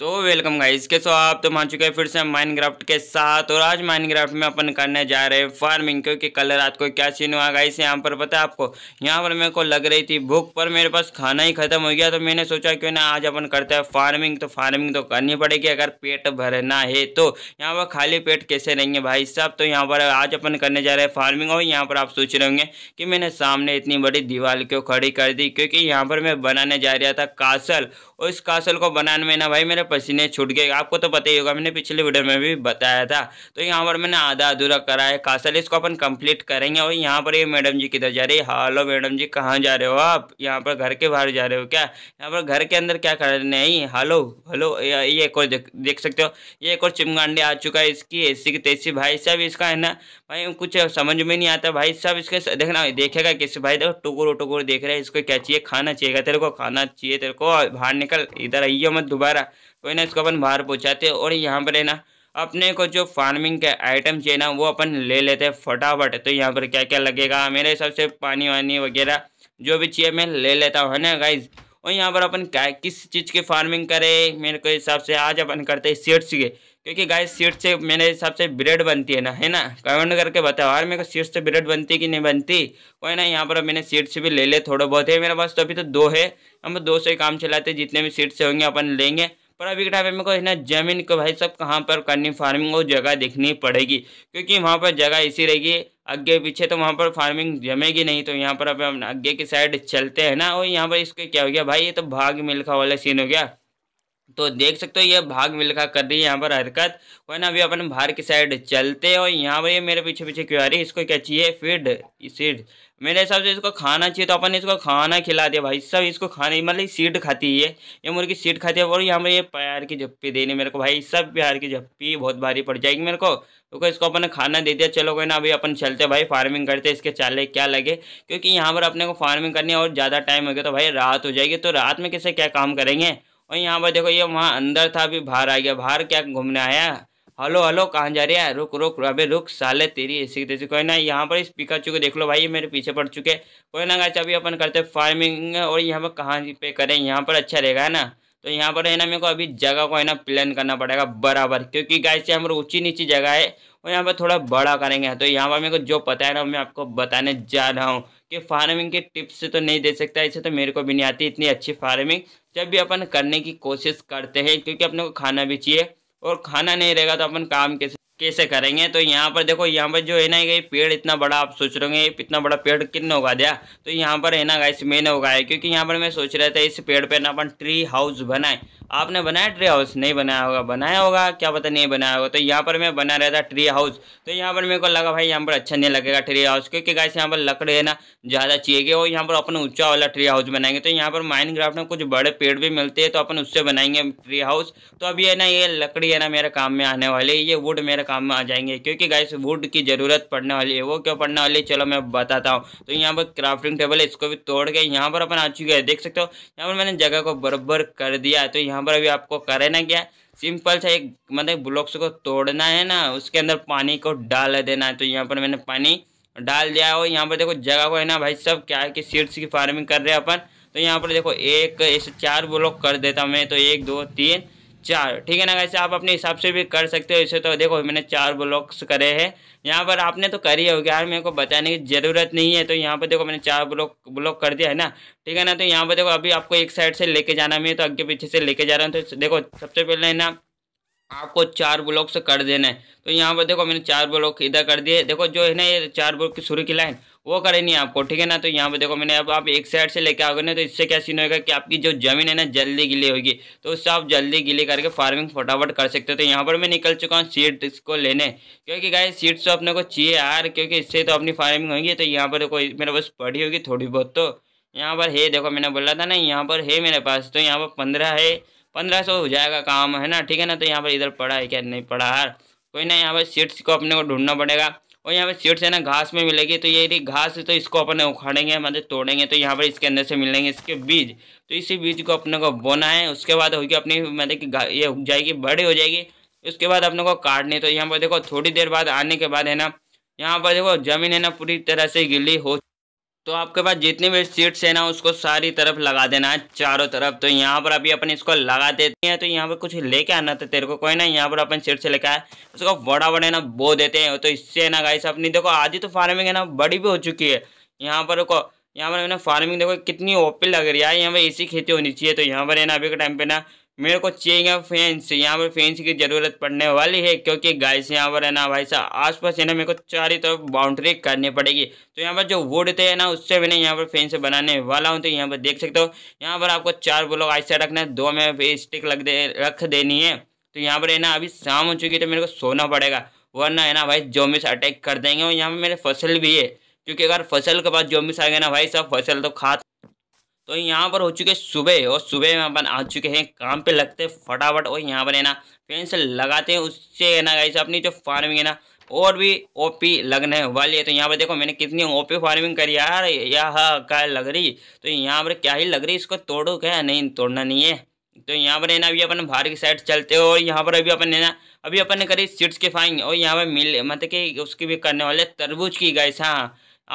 तो welcome guys इसके सो आप तो मान चुके हैं फिर से माइनक्राफ्ट के साथ और आज माइनक्राफ्ट में अपन करने जा रहे हैं फार्मिंग क्योंकि कल रात को क्या सीन हुआ गाइस यहाँ पर पता है आपको यहाँ पर मेरे को लग रही थी भूख पर मेरे पास खाना ही खत्म हो गया तो मैंने सोचा क्यों ना आज अपन करते हैं फार्मिंग तो फार्मिंग तो करनी पड़ेगी अगर पेट भरना है तो यहाँ पर खाली पेट कैसे रहेंगे भाई साहब तो यहाँ पर आज अपन करने जा रहे हैं फार्मिंग और यहाँ पर आप सोच रहे होंगे कि मैंने सामने इतनी बड़ी दीवार क्यों खड़ी कर दी क्योंकि यहाँ पर मैं बनाने जा रहा था कासल और इस कासल को बनाने में ना भाई मेरे पसीने छूट गए आपको तो पता ही होगा मैंने पिछले वीडियो में भी बताया था तो यहाँ पर मैंने आधा अधूरा करा है कासल इसको अपन कंप्लीट करेंगे और यहाँ पर ये मैडम जी किधर जा रही है हालो मैडम जी कहाँ जा रहे हो आप यहाँ पर घर के बाहर जा रहे हो क्या यहाँ पर घर के अंदर क्या रहे आई हलो हलो ये एक और देख सकते हो ये एक और चिमगांडी आ चुका है इसकी ऐसी की तैसी भाई साहब इसका है ना भाई कुछ समझ में नहीं आता भाई साहब इसके देखना देखेगा किसी भाई देखो टुकुर टुकुर देख रहे हैं इसको क्या चाहिए खाना चाहिएगा तेरे को खाना चाहिए तेरे को बाहर निकल इधर आइयो मत दोबारा कोई ना इसको अपन बाहर पहुँचाते और यहाँ पर है ना अपने को जो फार्मिंग के आइटम चाहिए ना वो अपन ले लेते हैं फटाफट तो यहाँ पर क्या क्या लगेगा मेरे हिसाब से पानी वानी वगैरह जो भी चाहिए मैं ले लेता हूँ है ना गाइज और यहाँ पर अपन क्या किस चीज़ की फार्मिंग करें मेरे को हिसाब से आज अपन करते हैं सीड्स के क्योंकि गाय सीड से मेरे हिसाब से ब्रेड बनती है ना है ना कमेंट करके बताओ यार मेरे को सीड से ब्रेड बनती कि नहीं बनती कोई ना यहाँ पर मैंने सीड्स भी ले ले थोड़ा बहुत है मेरे पास तो अभी तो दो है हम दो सौ काम चलाते जितने भी सीट से होंगे अपन लेंगे पर अभी के टाइम मेरे को है ना ज़मीन को भाई सब कहाँ पर करनी फार्मिंग और जगह देखनी पड़ेगी क्योंकि वहाँ पर जगह ऐसी रहेगी आगे पीछे तो वहाँ पर फार्मिंग जमेगी नहीं तो यहाँ पर अब हम आगे की साइड चलते हैं ना और यहाँ पर इसके क्या हो गया भाई ये तो भाग मिल्खा वाला सीन हो गया तो देख सकते हो ये भाग मिलकर कर दी यहाँ पर हरकत वरना अभी अपन बाहर की साइड चलते और यहाँ पर ये मेरे पीछे पीछे क्यों आ रही है इसको क्या चाहिए फीड सीड मेरे हिसाब से इसको खाना चाहिए तो अपन इसको खाना खिला दिया भाई सब इसको खाने मतलब सीड खाती है ये मुर्गी सीड खाती है और यहाँ पर ये प्यार की झप्पी देनी मेरे को भाई सब प्यार की झप्पी बहुत भारी पड़ जाएगी मेरे को क्योंकि तो इसको अपन खाना दे दिया चलो कोई ना अभी अपन चलते भाई फार्मिंग करते इसके चाले क्या लगे क्योंकि यहाँ पर अपने को फार्मिंग करनी है और ज़्यादा टाइम हो गया तो भाई रात हो जाएगी तो रात में कैसे क्या काम करेंगे और यहाँ पर देखो ये वहाँ अंदर था अभी बाहर आ गया बाहर क्या घूमने आया हेलो हेलो कहाँ जा रही है रुक रुक अबे रुक साले तेरी ऐसी तेजी कोई ना यहाँ पर इस पिकाचू चुके देख लो भाई मेरे पीछे पड़ चुके कोई ना गाच अभी अपन करते फार्मिंग और यहाँ पर कहाँ पे करें यहाँ पर अच्छा रहेगा है ना तो यहाँ पर है ना मेरे को अभी जगह को है ना प्लान करना पड़ेगा बराबर क्योंकि गाय से हमारा ऊँची नीची जगह है और यहाँ पर थोड़ा बड़ा करेंगे तो यहाँ पर मेरे को जो पता है ना मैं आपको बताने जा रहा हूँ कि फार्मिंग के टिप्स तो नहीं दे सकता ऐसे तो मेरे को भी नहीं आती इतनी अच्छी फार्मिंग जब भी अपन करने की कोशिश करते हैं क्योंकि अपने को खाना भी चाहिए और खाना नहीं रहेगा तो अपन काम कैसे कैसे करेंगे तो यहाँ पर देखो यहाँ पर जो है ना ये पेड़ इतना बड़ा आप सोच रहे हैं इतना बड़ा पेड़ कितने उगा दिया तो यहाँ पर है ना गाइस मैंने उगाया क्योंकि यहाँ पर मैं सोच रहा था इस पेड़ पे ना अपन ट्री हाउस बनाए आपने बनाया ट्री हाउस नहीं बनाया होगा बनाया होगा क्या पता नहीं बनाया होगा तो यहाँ पर मैं बना रहा था ट्री हाउस तो यहाँ पर मेरे को लगा भाई यहाँ पर अच्छा नहीं लगेगा ट्री हाउस क्योंकि गाइस यहाँ पर लकड़ी है ना ज़्यादा चाहिए और यहाँ पर अपन ऊंचा वाला ट्री हाउस बनाएंगे तो यहाँ पर माइंड में कुछ बड़े पेड़ भी मिलते हैं तो अपन उससे बनाएंगे ट्री हाउस तो अभी है ना ये लकड़ी है ना मेरे काम में आने वाली ये वुड मेरे काम में आ जाएंगे क्योंकि गाइस वुड की ज़रूरत पड़ने वाली है वो क्यों पड़ने वाली चलो मैं बताता हूँ तो यहाँ पर क्राफ्टिंग टेबल इसको भी तोड़ के यहाँ पर अपन आ चुके हैं देख सकते हो यहाँ पर मैंने जगह को बरबर कर दिया है तो यहाँ यहाँ पर अभी आपको करना क्या सिंपल सा एक मतलब ब्लॉक्स को तोड़ना है ना उसके अंदर पानी को डाल देना है तो यहाँ पर मैंने पानी डाल दिया और यहाँ पर देखो जगह को है ना भाई सब क्या है कि सीड्स की फार्मिंग कर रहे हैं अपन तो यहाँ पर देखो एक ऐसे चार ब्लॉक कर देता मैं तो एक दो तीन चार ठीक है ना वैसे आप अपने हिसाब से भी कर सकते हो इसे तो देखो मैंने चार ब्लॉक्स करे हैं यहाँ पर आपने तो करी गया यार मेरे को बताने की ज़रूरत नहीं है तो यहाँ पर देखो मैंने चार ब्लॉक ब्लॉक कर दिया है ना ठीक है ना तो यहाँ पर देखो अभी आपको एक साइड से लेके जाना मैं तो आगे पीछे से लेके जा रहा हूँ तो देखो सबसे पहले है ना आपको चार ब्लॉक से कर देना है तो यहाँ पर देखो मैंने चार ब्लॉक इधर कर दिए देखो जो है ना ये चार ब्लॉक की शुरू की लाइन वो करें नहीं आपको ठीक है ना तो यहाँ पर देखो मैंने अब आप एक साइड से लेके आओगे ना तो इससे क्या सीन होगा कि आपकी जो जमीन है ना जल्दी गिली होगी तो उससे आप जल्दी गिली करके फार्मिंग फटाफट कर सकते हो तो यहाँ पर मैं निकल चुका हूँ सीड इसको लेने क्योंकि गाय सीड्स तो अपने को चाहिए यार क्योंकि इससे तो अपनी फार्मिंग होगी तो यहाँ पर देखो मेरे पास पड़ी होगी थोड़ी बहुत तो यहाँ पर है देखो मैंने बोला था ना यहाँ पर है मेरे पास तो यहाँ पर पंद्रह है पंद्रह सौ हो जाएगा काम है ना ठीक है ना तो यहाँ पर इधर पड़ा है क्या नहीं पड़ा यार कोई ना यहाँ पर सीट्स को अपने को ढूंढना पड़ेगा और यहाँ पर सीट्स है ना घास में मिलेगी तो ये घास तो इसको अपने उखाड़ेंगे मतलब तोड़ेंगे तो यहाँ पर इसके अंदर से मिलेंगे इसके बीज तो इसी बीज को अपने को बोना है उसके बाद होगी अपनी मतलब कि ये उग जाएगी बड़ी हो जाएगी उसके बाद अपने को काटनी तो यहाँ पर देखो थोड़ी देर बाद आने के बाद है ना यहाँ पर देखो जमीन है ना पूरी तरह से गिली हो तो आपके पास जितनी भी सीट्स है ना उसको सारी तरफ लगा देना है चारों तरफ तो यहाँ पर अभी अपन इसको लगा देते हैं तो यहाँ पर कुछ लेके आना था तेरे को कोई ना यहाँ पर अपन सीट से लेकर आए उसको बड़ा बड़े ना बो देते हैं तो इससे ना गाइस अपनी देखो आधी तो फार्मिंग है ना बड़ी भी हो चुकी है यहाँ पर को यहाँ पर ना फार्मिंग देखो कितनी ओपी लग रही है यहाँ पर ऐसी खेती होनी चाहिए तो यहाँ पर है ना अभी के टाइम पे ना मेरे को चाहिए फैंस यहाँ पर फैंस की ज़रूरत पड़ने वाली है क्योंकि गाय से यहाँ पर है ना भाई साहब पास है ना मेरे को चारों तरफ बाउंड्री करनी पड़ेगी तो यहाँ पर जो वुड थे ना उससे भी नहीं यहाँ पर फैंस बनाने वाला हूँ तो यहाँ पर देख सकते हो यहाँ पर आपको चार ब्लॉक आइस रखना है दो में स्टिक लग दे रख देनी है तो यहाँ पर है ना अभी शाम हो चुकी है तो मेरे को सोना पड़ेगा वरना है ना भाई जोमिस अटैक कर देंगे और यहाँ पर मेरे फसल भी है क्योंकि अगर फसल के बाद जोमिस आ गए ना भाई साहब फसल तो खा तो यहाँ पर हो चुके सुबह और सुबह में अपन आ चुके हैं काम पे लगते हैं फटाफट और यहाँ पर है ना फेंस लगाते हैं उससे है ना गाइस अपनी जो फार्मिंग है ना और भी ओपी लगने वाली है तो यहाँ पर देखो मैंने कितनी ओपी फार्मिंग करी यार क्या लग रही तो यहाँ पर क्या ही लग रही इसको तोड़ो क्या नहीं तोड़ना नहीं है तो यहाँ पर है ना अभी अपन बाहर की साइड चलते हो और यहाँ पर अभी अपन है ना अभी अपन ने करी सीड्स की फाइंग और यहाँ पर मिल मतलब कि उसकी भी करने वाले तरबूज की गाइस हाँ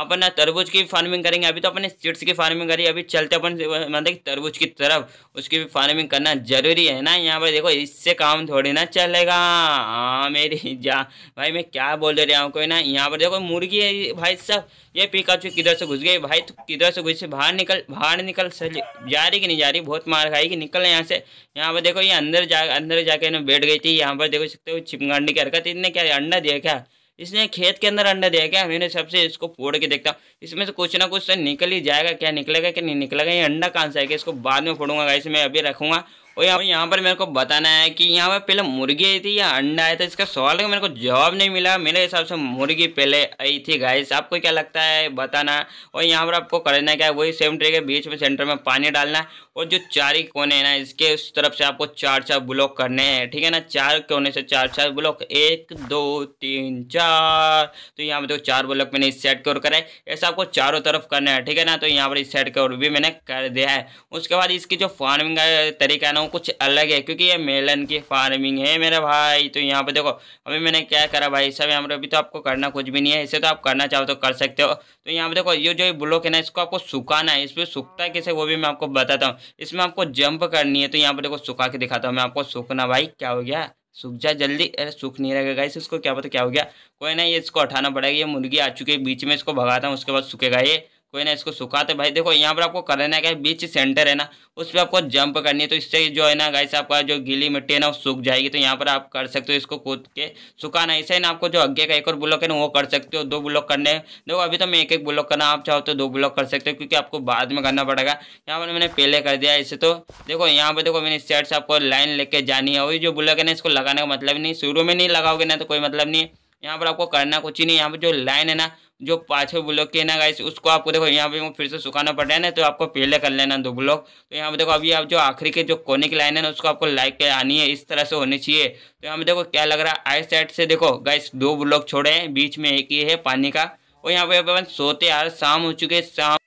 अपन ना तरबूज की फार्मिंग करेंगे अभी तो अपने सीड्स की फार्मिंग करी अभी चलते अपन मतलब कि तरबूज की तरफ उसकी भी फार्मिंग करना जरूरी है ना यहाँ पर देखो इससे काम थोड़ी ना चलेगा हाँ मेरी जा भाई मैं क्या बोल रहा हूँ कोई ना यहाँ पर देखो मुर्गी है भाई सब ये चुकी किधर से घुस गई भाई तू किधर से घुस बाहर निकल बाहर निकल सही जा रही कि नहीं जा रही बहुत मार खाएगी निकल यहाँ से यहाँ पर देखो ये अंदर जा अंदर जाके बैठ गई थी यहाँ पर देखो सकते हो छिपगाड़ने की हरकत इतने क्या अंडा दिया क्या इसने खेत के अंदर अंडा दिया क्या मेरे सबसे इसको फोड़ के देखता इसमें से कुछ ना कुछ तो निकल ही जाएगा क्या निकलेगा क्या नहीं निकलेगा ये अंडा कहाँ से आएगा इसको बाद में फोड़ूंगा गाइस मैं अभी रखूंगा और यहाँ यहाँ पर मेरे को बताना है कि यहाँ पर पहले मुर्गी आई थी या अंडा आया था इसका सवाल का मेरे को जवाब नहीं मिला मेरे हिसाब से मुर्गी पहले आई थी गाइस आपको क्या लगता है बताना और यहाँ पर आपको करना क्या है वही सेम ट्रे के बीच में सेंटर में पानी डालना है और जो चार ही कोने हैं ना इसके उस तरफ से आपको चार चार ब्लॉक करने हैं ठीक है ना चार कोने से चार चार ब्लॉक एक दो तीन चार तो यहाँ पर देखो चार ब्लॉक मैंने इस साइड की ओर करा है ऐसा आपको चारों तरफ करना है ठीक है ना तो यहाँ पर इस साइड की ओर भी मैंने कर दिया है उसके बाद इसकी जो फार्मिंग का तरीका है ना हूँ कुछ अलग है क्योंकि ये मेलन की फार्मिंग है मेरे भाई तो यहाँ पे देखो अभी मैंने क्या करा भाई सब यहाँ पर अभी तो आपको करना कुछ भी नहीं है इसे तो आप करना चाहो तो कर सकते हो तो यहाँ पे देखो ये जो ब्लॉक है ना इसको आपको सुखाना है इसमें सूखता कैसे वो भी मैं आपको बताता हूँ इसमें आपको जंप करनी है तो यहाँ पर देखो सुखा के दिखाता हूँ मैं आपको सूखना भाई क्या हो गया सूख जा जल्दी अरे सूख नहीं रहेगा गाइस इसको क्या पता क्या हो गया कोई ना ये इसको हटाना पड़ेगा ये मुर्गी आ चुकी है बीच में इसको भगाता हूँ उसके बाद सूखेगा ये कोई ना इसको सुखाते भाई देखो यहाँ पर आपको करना है बीच सेंटर है ना उस पर आपको जंप करनी है तो इससे जो है ना गाइस आपका जो गीली मिट्टी है ना वो सूख जाएगी तो यहाँ पर आप कर सकते हो इसको कूद के सुखाना इसे ना आपको जो आगे का एक और ब्लॉक है ना वो कर सकते हो दो ब्लॉक करने देखो अभी तो मैं एक एक ब्लॉक करना आप चाहो तो दो ब्लॉक कर सकते हो क्योंकि आपको बाद में करना पड़ेगा यहाँ पर मैंने पहले कर दिया इसे तो देखो यहाँ पर देखो मैंने इस साइड से आपको लाइन लेके जानी है वही जो ब्लॉक है ना इसको लगाने का मतलब नहीं शुरू में नहीं लगाओगे ना तो कोई मतलब नहीं है यहाँ पर आपको करना कुछ ही नहीं यहाँ पर जो लाइन है ना जो पाँचवें ब्लॉक की ना गाइस उसको आपको देखो यहाँ पे फिर से सुखाना पड़ रहा है ना तो आपको पहले कर लेना दो ब्लॉक तो यहाँ पे देखो अभी आप जो आखिरी के जो कोने की लाइन है ना उसको आपको लाइक आनी है इस तरह से होनी चाहिए तो यहाँ पे देखो क्या लग रहा है आई साइड से देखो गाइस दो ब्लॉक छोड़े हैं बीच में एक ही है पानी का और यहाँ पे अपन सोते यार शाम हो चुके शाम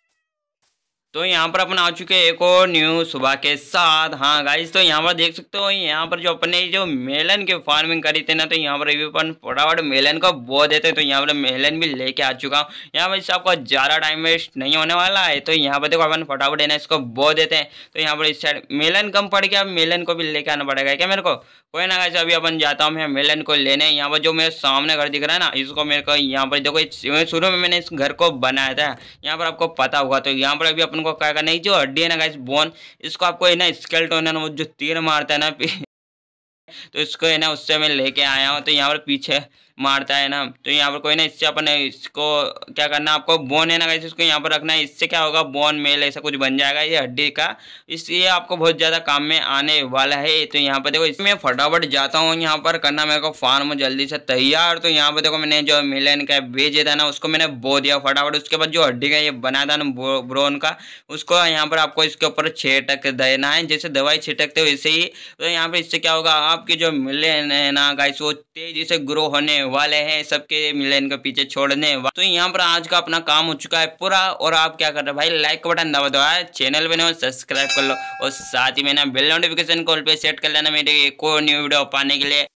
तो यहाँ पर अपन आ चुके हैं एक और न्यू सुबह के साथ हाँ गाइस तो यहाँ पर देख सकते हो यहाँ पर जो अपने जो मेलन की फार्मिंग करी थे ना तो यहाँ पर भी अपन फटाफट मेलन को बो देते तो यहाँ पर मेलन भी लेके आ चुका हूँ यहाँ पर आपको ज़्यादा टाइम वेस्ट नहीं होने वाला है तो यहाँ पर देखो अपन फटाफट है ना इसको बो देते हैं तो यहाँ पर इस साइड मेलन कम पड़ गया मेलन को भी लेके आना पड़ेगा क्या मेरे को कोई ना गाइस अभी अपन जाता हूँ मैं मेलन को लेने यहाँ पर जो मेरे सामने घर दिख रहा है ना इसको मेरे को यहाँ पर देखो शुरू में मैंने इस घर को बनाया था यहाँ पर आपको पता होगा तो यहाँ पर अभी अपन को क्या करना है जो हड्डी है ना गाइस बोन इसको आपको है ना स्केल्टोन है ना वो जो तीर मारता है ना तो इसको है ना उससे मैं लेके आया हूँ तो यहाँ पर पीछे मारता है ना तो यहाँ पर कोई ना इससे अपने इसको क्या करना आपको बोन है ना कैसे इसको यहाँ पर रखना है इससे क्या होगा बोन मेल ऐसा कुछ बन जाएगा ये हड्डी का इसलिए आपको बहुत ज़्यादा काम में आने वाला है तो यहाँ पर देखो इसमें फटाफट जाता हूँ यहाँ पर करना मेरे को फार्म जल्दी से तैयार तो यहाँ पर देखो मैंने जो मिलन का भेजे था ना उसको मैंने बो दिया फटाफट उसके बाद जो हड्डी का ये बना था ना ब्रोन का उसको यहाँ पर आपको इसके ऊपर छिटक देना है जैसे दवाई छिटकते हो वैसे ही तो यहाँ पर इससे क्या होगा आपकी जो मिलन है ना गाइस वो तेजी से ग्रो होने वाले हैं सबके मिलन के पीछे छोड़ने तो यहाँ पर आज का अपना काम हो चुका है पूरा और आप क्या कर रहे हो भाई लाइक बटन दबा दो चैनल बने सब्सक्राइब कर लो और साथ ही मैंने बेल नोटिफिकेशन कॉल पे सेट कर लेना मेरे को न्यू वीडियो पाने के लिए